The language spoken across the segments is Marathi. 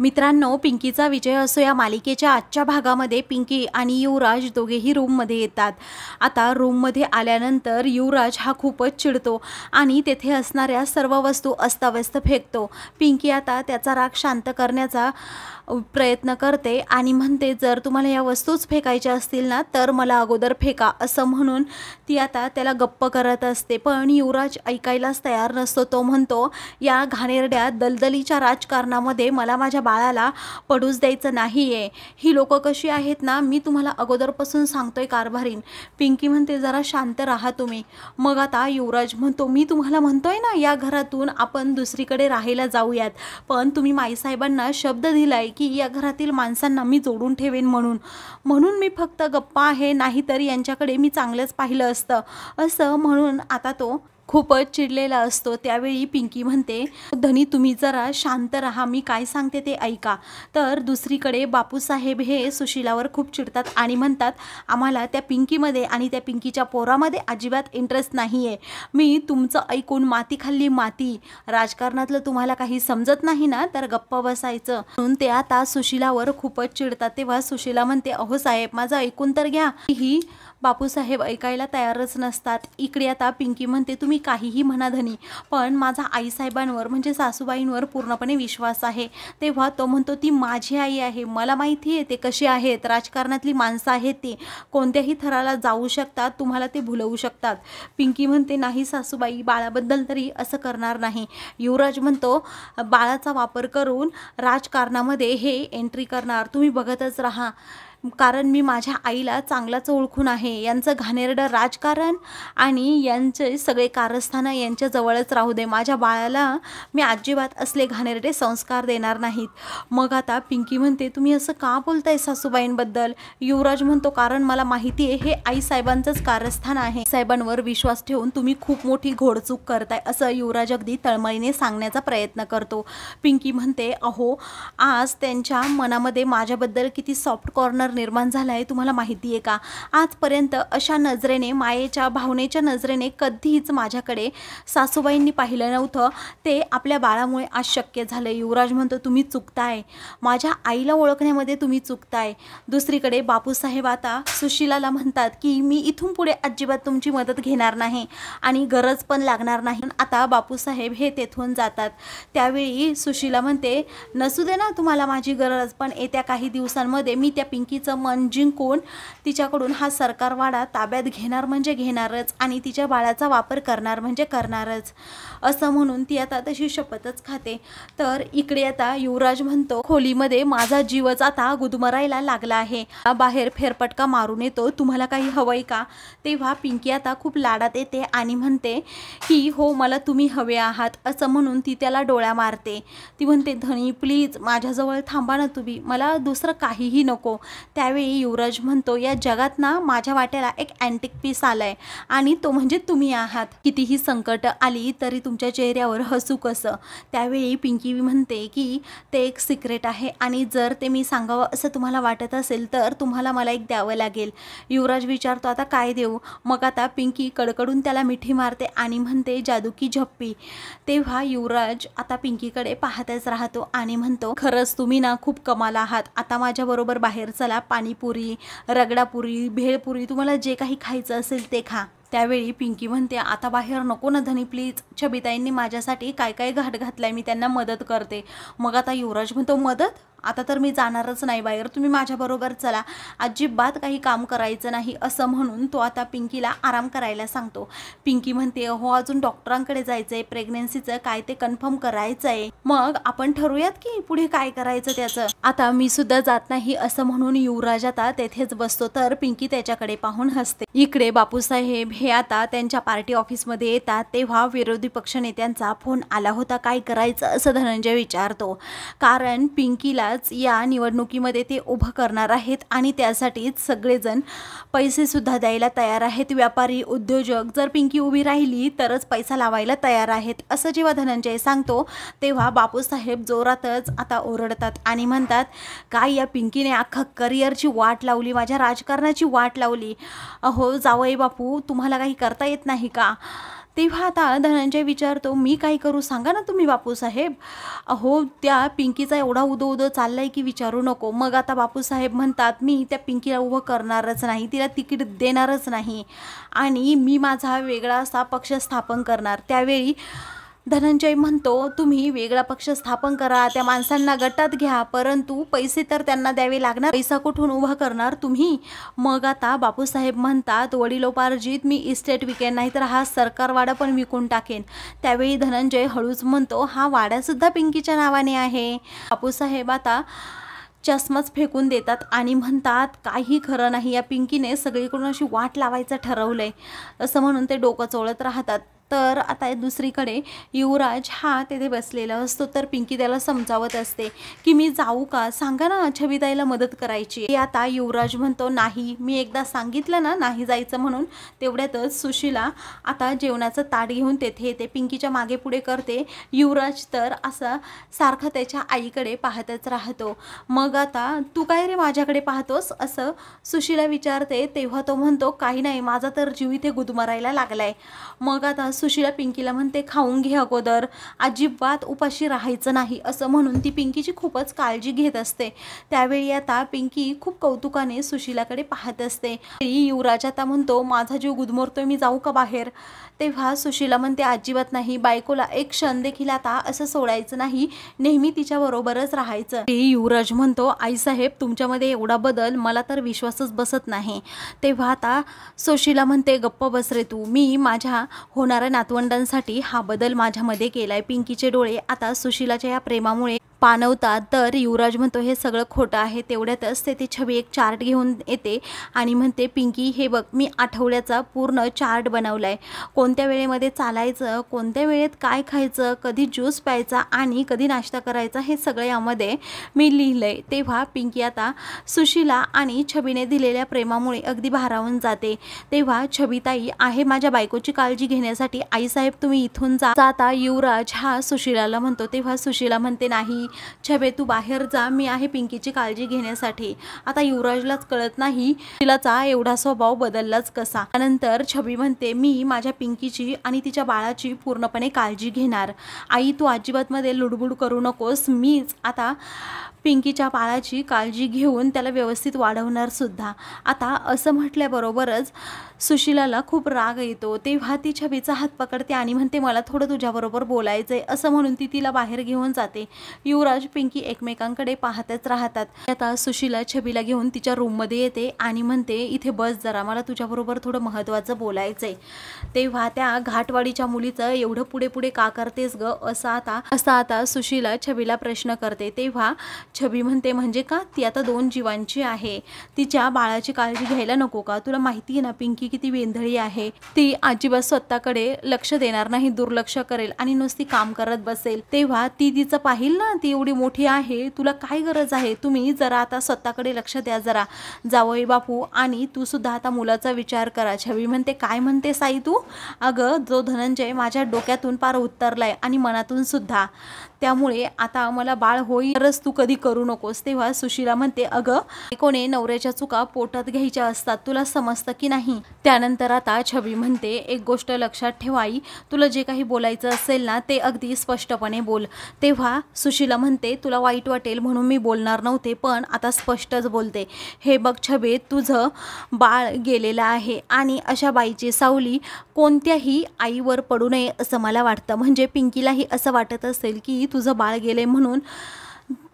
मित्रांनो पिंकीचा विजय असो या मालिकेच्या आजच्या भागामध्ये पिंकी आणि युवराज दोघेही रूममध्ये येतात आता रूममध्ये आल्यानंतर युवराज हा खूपच चिडतो आणि तेथे असणाऱ्या सर्व वस्तू अस्ताव्यस्त फेकतो पिंकी आता त्याचा राग शांत करण्याचा प्रयत्न करते आणि म्हणते जर तुम्हाला या वस्तूच फेकायच्या असतील ना तर मला अगोदर फेका असं म्हणून ती आता त्याला गप्प करत असते पण युवराज ऐकायलाच तयार नसतो तो म्हणतो या घाणेरड्या दलदलीच्या राजकारणामध्ये मला माझ्या बाळाला पडूच द्यायचं नाही आहे ही लोकं कशी आहेत ना मी तुम्हाला अगोदरपासून सांगतोय कारभारीन पिंकी म्हणते जरा शांत राहा तुम्ही मग आता युवराज म्हणतो मी तुम्हाला म्हणतोय ना या घरातून आपण दुसरीकडे राहायला जाऊयात पण तुम्ही माईसाहेबांना शब्द दिलाय की या घरातील माणसांना मी जोडून ठेवेन म्हणून म्हणून मी फक्त गप्पा आहे नाहीतरी यांच्याकडे मी चांगलंच पाहिलं असतं असं म्हणून आता तो खूपच चिडलेला असतो त्यावेळी पिंकी म्हणते धनी तुम्ही जरा शांत राहा मी काय सांगते ते ऐका तर दुसरीकडे बापूसाहेब हे सुशिलावर खूप चिडतात आणि म्हणतात आम्हाला त्या पिंकीमध्ये आणि त्या पिंकीच्या पोरामध्ये अजिबात इंटरेस्ट नाही आहे मी तुमचं ऐकून माती खाल्ली माती राजकारणातलं तुम्हाला काही समजत नाही ना तर गप्प बसायचं म्हणून ते आता सुशिलावर खूपच चिडतात तेव्हा सुशिला म्हणते अहो साहेब माझं ऐकून तर घ्या ही बापूसाहेब ऐकायला तयारच नसतात इकडे आता पिंकी म्हणते तुम्ही काहीही म्हणा धनी पण माझा आईसाहेबांवर म्हणजे सासूबाईंवर पूर्णपणे विश्वास आहे तेव्हा तो म्हणतो ती माझी आई आहे मला माहिती आहे ते कशी आहेत राजकारणातली माणसं आहेत ती कोणत्याही थराला जाऊ शकतात तुम्हाला ते भुलवू शकतात पिंकी म्हणते नाही सासूबाई बाळाबद्दल तरी असं करणार नाही युवराज म्हणतो बाळाचा वापर करून राजकारणामध्ये हे एंट्री करणार तुम्ही बघतच राहा कारण मी माझ्या आईला चांगलाच ओळखून आहे यांचं घाणेरडं राजकारण आणि यांचे सगळे कारस्थानं यांच्याजवळच राहू दे माझ्या बाळाला मी अजिबात असले घाणेरडे संस्कार देणार नाहीत मग आता पिंकी म्हणते तुम्ही असं का बोलताय सासूबाईंबद्दल युवराज म्हणतो कारण मला माहिती आहे हे आई साहेबांचंच कारस्थान आहे साहेबांवर विश्वास ठेवून तुम्ही खूप मोठी घोडचूक करताय असं युवराज अगदी तळमळीने सांगण्याचा प्रयत्न करतो पिंकी म्हणते अहो आज त्यांच्या मनामध्ये माझ्याबद्दल किती सॉफ्ट कॉर्नर निर्माण झाला आहे तुम्हाला माहिती आहे का आजपर्यंत अशा नजरेने मायेच्या भावनेच्या नजरेने कधीच माझ्याकडे सासूबाईंनी पाहिलं नव्हतं ते आपल्या बाळामुळे आज शक्य झालं युवराज म्हणतो तुम्ही चुकताय माझ्या आईला ओळखण्यामध्ये तुम्ही चुकताय दुसरीकडे बापूसाहेब आता सुशिलाला म्हणतात की मी इथून पुढे अजिबात तुमची मदत घेणार नाही आणि गरज पण लागणार नाही आता बापूसाहेब हे तेथून जातात त्यावेळी सुशिला म्हणते नसू दे ना तुम्हाला माझी गरज पण येत्या काही दिवसांमध्ये मी त्या पिंकी तिचं मन जिंकून तिच्याकडून हा सरकारवाडा ताब्यात घेणार म्हणजे घेणारच आणि तिच्या बाळाचा वापर करणार म्हणजे करणारच असं म्हणून ती आता तशी शपथच खाते तर इकडे आता युवराज म्हणतो खोलीमध्ये माझा जीवच आता गुदमरायला लागला आहे बाहेर फेरपटका मारून येतो तुम्हाला काही हवंय का तेव्हा पिंकी आता खूप लाडात येते आणि म्हणते की हो मला तुम्ही हवे आहात असं म्हणून ती त्याला डोळ्या मारते ती म्हणते धनी प्लीज माझ्याजवळ थांबा ना तुम्ही मला दुसरं काहीही नको त्यावेळी युवराज म्हणतो या जगात ना माझ्या वाट्याला एक अँटिक पीस आलाय आणि तो म्हणजे तुम्ही आहात कितीही संकट आली तरी तुमच्या चेहऱ्यावर हसू कसं त्यावेळी पिंकी म्हणते की ते एक सिक्रेट आहे आणि जर ते मी सांगावं असं तुम्हाला वाटत असेल तर तुम्हाला मला एक द्यावं लागेल युवराज विचारतो आता काय देऊ मग आता पिंकी कडकडून त्याला मिठी मारते आणि म्हणते जादू की झप्पी तेव्हा युवराज आता पिंकीकडे पाहतच राहतो आणि म्हणतो खरंच तुम्ही ना खूप कमाल आहात आता माझ्याबरोबर बाहेर चला पाणीपुरी रगडापुरी भेळपुरी तुम्हाला जे काही खायचं असेल ते खा त्यावेळी पिंकी म्हणते आता बाहेर नको ना धनी प्लीज छबिताईंनी माझ्यासाठी काय काय घाट घातलाय मी त्यांना मदत करते मग आता युवराज म्हणतो मदत आता तर मी जाणारच नाही बाहेर तुम्ही माझ्याबरोबर चला अजिबात काही काम करायचं नाही असं म्हणून तो आता पिंकीला आराम करायला सांगतो पिंकी म्हणते हो अजून डॉक्टरांकडे जायचंय आहे प्रेग्नेन्सीचं काय ते कन्फर्म करायचं आहे मग आपण ठरवूयात की पुढे काय करायचं त्याचं आता मी सुद्धा जात नाही असं म्हणून युवराज आता तेथेच बसतो तर पिंकी त्याच्याकडे पाहून हसते इकडे बापूसाहेब हे आता त्यांच्या पार्टी ऑफिसमध्ये येतात तेव्हा विरोधी पक्षनेत्यांचा फोन आला होता काय करायचं असं धनंजय विचारतो कारण पिंकीलाच या निवडणुकीमध्ये ते उभं करणार आहेत आणि त्यासाठीच सगळेजण पैसेसुद्धा द्यायला तयार आहेत व्यापारी उद्योजक जर पिंकी उभी राहिली तरच पैसा लावायला तयार आहेत असं जेव्हा धनंजय सांगतो तेव्हा बापूसाहेब जोरातच आता ओरडतात आणि म्हणतात काय या पिंकीने अख्खा करिअरची वाट लावली माझ्या राजकारणाची वाट लावली अहो जावई बापू तुम्हाला तुम्हाला काही करता येत नाही का तेव्हा आता धनंजय विचारतो मी काय करू सांगा ना तुम्ही बापूसाहेब अहो त्या पिंकीचा एवढा उदो उदो चाललाय आहे की विचारू नको मग आता बापूसाहेब म्हणतात मी त्या पिंकीला उभं करणारच नाही तिला तिकीट देणारच नाही आणि मी माझा वेगळा असा पक्ष स्थापन करणार त्यावेळी धनंजय म्हणतो तुम्ही वेगळा पक्ष स्थापन करा त्या माणसांना गटात घ्या परंतु पैसे तर त्यांना द्यावे लागणार पैसा कुठून उभा करणार तुम्ही मग आता बापूसाहेब म्हणतात वडिलोपार्जित मी इस्टेट विकेन तर हा सरकार वाडा पण विकून टाकेन त्यावेळी धनंजय हळूच म्हणतो हा वाड्यासुद्धा पिंकीच्या नावाने आहे बापूसाहेब आता चष्माच फेकून देतात आणि म्हणतात काही खरं नाही या पिंकीने सगळीकडून अशी वाट लावायचं ठरवलं आहे असं म्हणून ते डोकं चोळत राहतात तर आता दुसरीकडे युवराज हा तेथे बसलेला असतो तर पिंकी त्याला समजावत असते की मी जाऊ का सांगा ना छबिताईला मदत करायची आता युवराज म्हणतो नाही मी एकदा सांगितलं ना नाही जायचं म्हणून तेवढ्यातच सुशीला आता जेवणाचं ताट घेऊन तेथे येते पिंकीच्या मागे पुढे करते युवराज तर असा सारखा त्याच्या आईकडे पाहतच राहतो मग आता तू काय रे माझ्याकडे पाहतोस असं सुशीला विचारते तेव्हा तो म्हणतो काही नाही माझा तर जीव इथे गुदमरायला लागलाय मग आता सुशीला पिंकीला म्हणते खाऊन घे अगोदर अजिबात उपाशी राहायचं नाही असं म्हणून ती पिंकीची खूपच काळजी घेत असते त्यावेळी आता पिंकी खूप कौतुकाने सुशिलाकडे पाहत असते युवराज आता म्हणतो माझा जीव गुदमरतोय मी जाऊ का बाहेर तेव्हा सुशिला म्हणते अजिबात नाही बायकोला एक क्षण देखील आता असं सोडायचं नाही नेहमी तिच्याबरोबरच राहायचं तेही युवराज म्हणतो आईसाहेब तुमच्यामध्ये एवढा बदल मला तर विश्वासच बसत नाही तेव्हा आता सुशिला म्हणते गप्प बस रे तू मी माझ्या होणाऱ्या नातवंडांसाठी हा बदल माझ्यामध्ये केलाय पिंकीचे डोळे आता सुशिलाच्या या प्रेमामुळे पानवतात तर युवराज म्हणतो हे सगळं खोटं आहे तेवढ्यातच ते ती छबी एक चार्ट घेऊन येते आणि म्हणते पिंकी हे बघ मी आठवड्याचा पूर्ण चार्ट बनवला आहे कोणत्या वेळेमध्ये चालायचं कोणत्या वेळेत काय खायचं कधी ज्यूस प्यायचा आणि कधी नाश्ता करायचा हे सगळं यामध्ये मी लिहिलं आहे तेव्हा पिंकी आता सुशीला आणि छबीने दिलेल्या प्रेमामुळे अगदी भारावून जाते तेव्हा छबीताई आहे माझ्या बायकोची काळजी घेण्यासाठी आईसाहेब तुम्ही इथून जा जाता युवराज हा सुशीलाला म्हणतो तेव्हा सुशीला म्हणते नाही छबे तू बाहेर जा मी आहे पिंकीची काळजी घेण्यासाठी आता युवराजलाच कळत नाही तिलाचा एवढा स्वभाव बदललाच कसा नंतर छबी म्हणते मी माझ्या पिंकीची आणि तिच्या बाळाची पूर्णपणे काळजी घेणार आई तू अजिबात मध्ये लुडबुड करू नकोस मीच आता पिंकीच्या बाळाची काळजी घेऊन त्याला व्यवस्थित वाढवणार सुद्धा आता असं म्हटल्याबरोबरच सुशिलाला खूप राग येतो तेव्हा ती छबीचा हात पकडते आणि म्हणते मला थोडं तुझ्याबरोबर बोलायचं आहे असं म्हणून ती तिला बाहेर घेऊन जाते यु युवराज पिंकी एकमेकांकडे पाहतच राहतात आता सुशीला छबीला घेऊन तिच्या रूममध्ये येते आणि म्हणते इथे बस जरा मला तुझ्याबरोबर थोडं महत्त्वाचं बोलायचं आहे तेव्हा त्या घाटवाडीच्या मुलीचं एवढं पुढे पुढे का करतेस ग असं आता असा आता सुशीला छबीला प्रश्न करते तेव्हा छबी म्हणते म्हणजे का ती आता दोन जीवांची आहे तिच्या बाळाची काळजी घ्यायला नको का तुला माहिती आहे ना पिंकी किती वेंधळी आहे ती अजिबात स्वतःकडे लक्ष देणार नाही दुर्लक्ष करेल आणि नुसती काम करत बसेल तेव्हा ती तिचं पाहिल ना ती एवढी मोठी आहे तुला काय गरज आहे तुम्ही जरा आता स्वतःकडे लक्ष द्या जरा जावई बापू आणि तू सुद्धा आता मुलाचा विचार करा छवी म्हणते काय म्हणते साई तू अगं जो धनंजय माझ्या डोक्यातून पार उतरलाय आणि मनातून सुद्धा त्यामुळे आता मला बाळ होईलच तू कधी करू नकोस तेव्हा सुशीला म्हणते अगं कोणी नवऱ्याच्या चुका पोटात घ्यायच्या असतात तुला समजतं की नाही त्यानंतर आता छवी म्हणते एक गोष्ट लक्षात ठेवाई तुला जे काही बोलायचं असेल ना ते अगदी स्पष्टपणे बोल तेव्हा सुशीला म्हणते तुला वाईट वाटेल म्हणून मी बोलणार नव्हते पण आता स्पष्टच बोलते हे बघ छबे तुझं बाळ गेलेलं आहे आणि अशा बाईची सावली कोणत्याही आईवर पडू नये असं मला वाटतं म्हणजे पिंकीलाही असं वाटत असेल की तुझं बाळ गेले म्हणून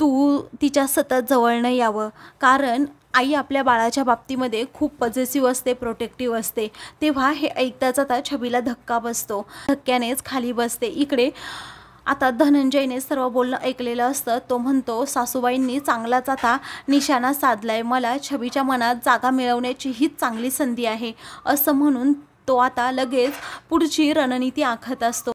तू तिच्या सतत जवळ न यावं कारण आई आपल्या बाळाच्या बाबतीमध्ये खूप पॉझिटिव्ह असते प्रोटेक्टिव्ह असते तेव्हा हे ऐकताच आता छबीला धक्का बसतो धक्क्यानेच खाली बसते इकडे आता धनंजयने सर्व बोलणं ऐकलेलं असतं तो म्हणतो सासूबाईंनी चांगलाच आता निशाणा साधलाय मला छबीच्या मनात जागा मिळवण्याची हीच चांगली संधी आहे असं म्हणून तो आता लगेच पुढची रणनीती आखत असतो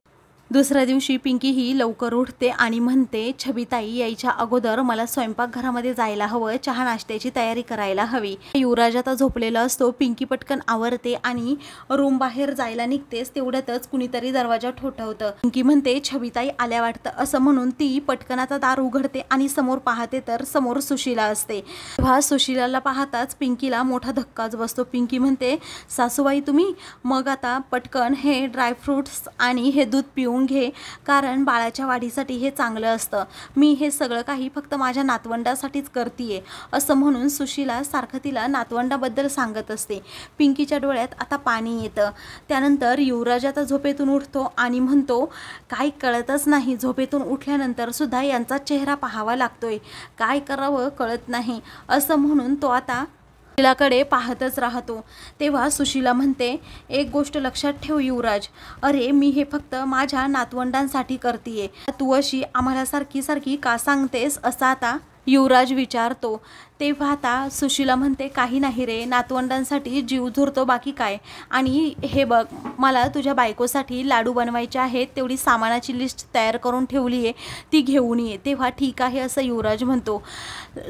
दुसऱ्या दिवशी पिंकी ही लवकर उठते आणि म्हणते छबीताई यायच्या अगोदर मला स्वयंपाकघरामध्ये जायला हवं चहा नाश्त्याची तयारी करायला हवी युवराज आता झोपलेला असतो पिंकी पटकन आवरते आणि रूम बाहेर जायला निघतेस तेवढ्यातच कुणीतरी दरवाजा ठोठवतं पिंकी म्हणते छबीताई आल्या वाटतं असं म्हणून ती पटकनाचा दार उघडते आणि समोर पाहते तर समोर सुशीला असते तेव्हा सुशीलाला पाहताच पिंकीला मोठा धक्काच बसतो पिंकी म्हणते सासूबाई तुम्ही मग आता पटकन हे ड्रायफ्रुट्स आणि हे दूध पिऊन घे कारण बाळाच्या वाढीसाठी हे चांगलं असतं मी हे सगळं काही फक्त माझ्या नातवंडासाठीच करतीये असं म्हणून सुशीला सारखं तिला नातवंडाबद्दल सांगत असते पिंकीच्या डोळ्यात आता पाणी येतं त्यानंतर युवराज आता झोपेतून उठतो आणि म्हणतो काही कळतच नाही झोपेतून उठल्यानंतर सुद्धा यांचा चेहरा पाहावा लागतोय काय करावं कळत नाही असं म्हणून तो आता सुशीलाकडे पाहतच राहतो तेव्हा सुशीला म्हणते एक गोष्ट लक्षात ठेव युवराज अरे मी हे फक्त माझ्या नातवंडांसाठी करतेय तू अशी आम्हाला सारखी सारखी का सांगतेस असा आता युवराज विचारतो तेव्हा आता सुशीला म्हणते काही नाही रे नातवंडांसाठी जीव झुरतो बाकी काय आणि हे बघ मला तुझ्या बायकोसाठी लाडू बनवायचे आहेत तेवढी सामानाची लिस्ट तयार करून ठेवली आहे ती घेऊन ये तेव्हा ठीक आहे असं युवराज म्हणतो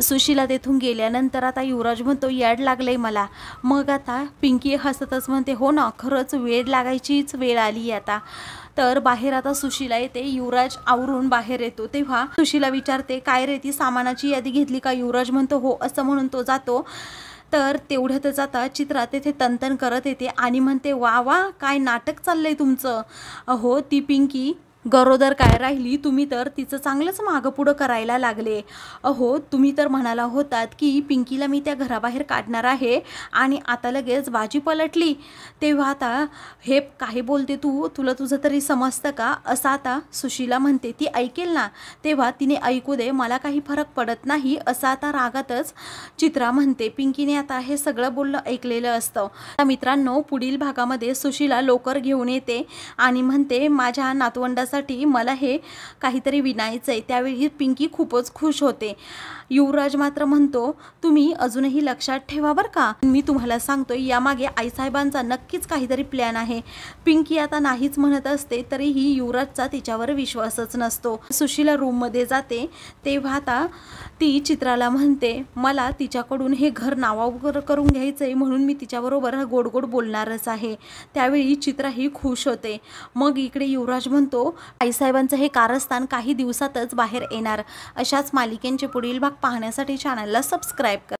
सुशीला तेथून गेल्यानंतर आता युवराज म्हणतो याड लागलं आहे मला मग आता पिंकी हसतच म्हणते हो ना खरंच वेळ लागायचीच वेळ आली आहे आता तर बाहेर आता सुशीला येते युवराज आवरून बाहेर येतो तेव्हा सुशीला विचारते काय रे ती सामानाची यादी घेतली का युवराज म्हणतो हो असं म्हणून तो जातो तर तेवढ्यात जाता चित्रा तेथे तंतन करत येते आणि म्हणते वा वा काय नाटक चाललंय तुमचं अहो ती पिंकी गरोदर काय राहिली तुम्ही तर तिचं चांगलंच मागं पुढं करायला लागले अहो तुम्ही तर म्हणाला होतात की पिंकीला मी त्या घराबाहेर काढणार आहे आणि आता लगेच बाजी पलटली तेव्हा आता हे काही बोलते तू तुला तुझं तरी समजतं का असं आता सुशीला म्हणते ती ऐकेल ना तेव्हा तिने ऐकू दे मला काही फरक पडत नाही असं आता रागातच चित्रा म्हणते पिंकीने आता हे सगळं बोलणं ऐकलेलं असतं मित्रांनो पुढील भागामध्ये सुशीला लोकर घेऊन येते आणि म्हणते माझ्या नातवंडाचा त्यासाठी मला हे काहीतरी विनायचं आहे त्यावेळी पिंकी खूपच खुश होते युवराज मात्र म्हणतो तुम्ही अजूनही लक्षात ठेवा बरं का मी तुम्हाला सांगतो यामागे आईसाहेबांचा नक्कीच काहीतरी प्लॅन आहे पिंकी आता नाहीच म्हणत असते तरीही युवराजचा तिच्यावर विश्वासच नसतो सुशीला रूममध्ये जाते तेव्हा आता ती चित्राला म्हणते मला तिच्याकडून हे घर नावावर करून घ्यायचंय म्हणून मी तिच्याबरोबर गोडगोड बोलणारच आहे त्यावेळी चित्रा ही खुश होते मग इकडे युवराज म्हणतो आईसाहेबांचं हे कारस्थान काही दिवसातच बाहेर येणार अशाच मालिकेंचे पुढील भाग पाहण्यासाठी चॅनलला सबस्क्राईब करा